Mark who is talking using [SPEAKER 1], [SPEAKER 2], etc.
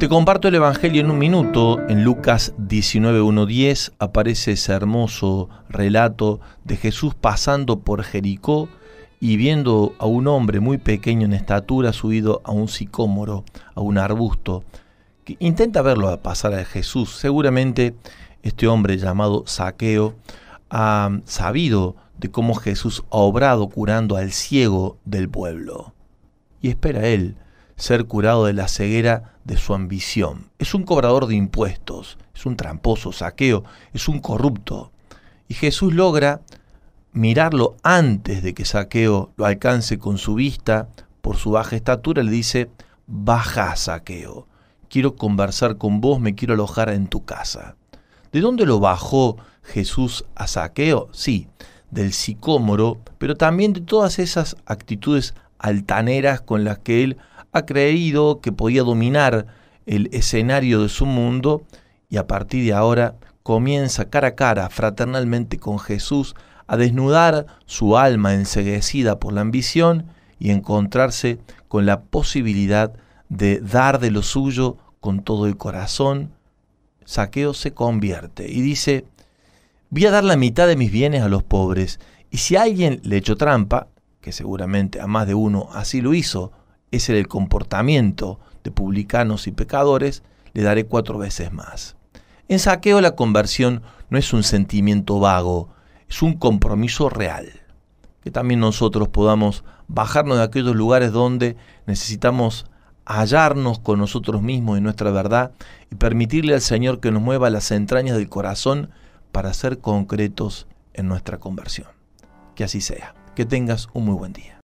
[SPEAKER 1] Te comparto el Evangelio en un minuto. En Lucas 19.1.10 aparece ese hermoso relato de Jesús pasando por Jericó y viendo a un hombre muy pequeño en estatura subido a un sicómoro, a un arbusto, que intenta verlo pasar a Jesús. Seguramente este hombre llamado Saqueo ha sabido de cómo Jesús ha obrado curando al ciego del pueblo. Y espera él ser curado de la ceguera de su ambición. Es un cobrador de impuestos, es un tramposo, saqueo, es un corrupto. Y Jesús logra mirarlo antes de que saqueo lo alcance con su vista, por su baja estatura, le dice, baja saqueo, quiero conversar con vos, me quiero alojar en tu casa. ¿De dónde lo bajó Jesús a saqueo? Sí, del sicómoro, pero también de todas esas actitudes altaneras con las que él ha creído que podía dominar el escenario de su mundo y a partir de ahora comienza cara a cara fraternalmente con Jesús a desnudar su alma enseguecida por la ambición y encontrarse con la posibilidad de dar de lo suyo con todo el corazón, Saqueo se convierte y dice, voy a dar la mitad de mis bienes a los pobres, y si alguien le echó trampa, seguramente a más de uno así lo hizo, es el comportamiento de publicanos y pecadores, le daré cuatro veces más. En saqueo la conversión no es un sentimiento vago, es un compromiso real. Que también nosotros podamos bajarnos de aquellos lugares donde necesitamos hallarnos con nosotros mismos y nuestra verdad y permitirle al Señor que nos mueva las entrañas del corazón para ser concretos en nuestra conversión. Que así sea. Que tengas un muy buen día.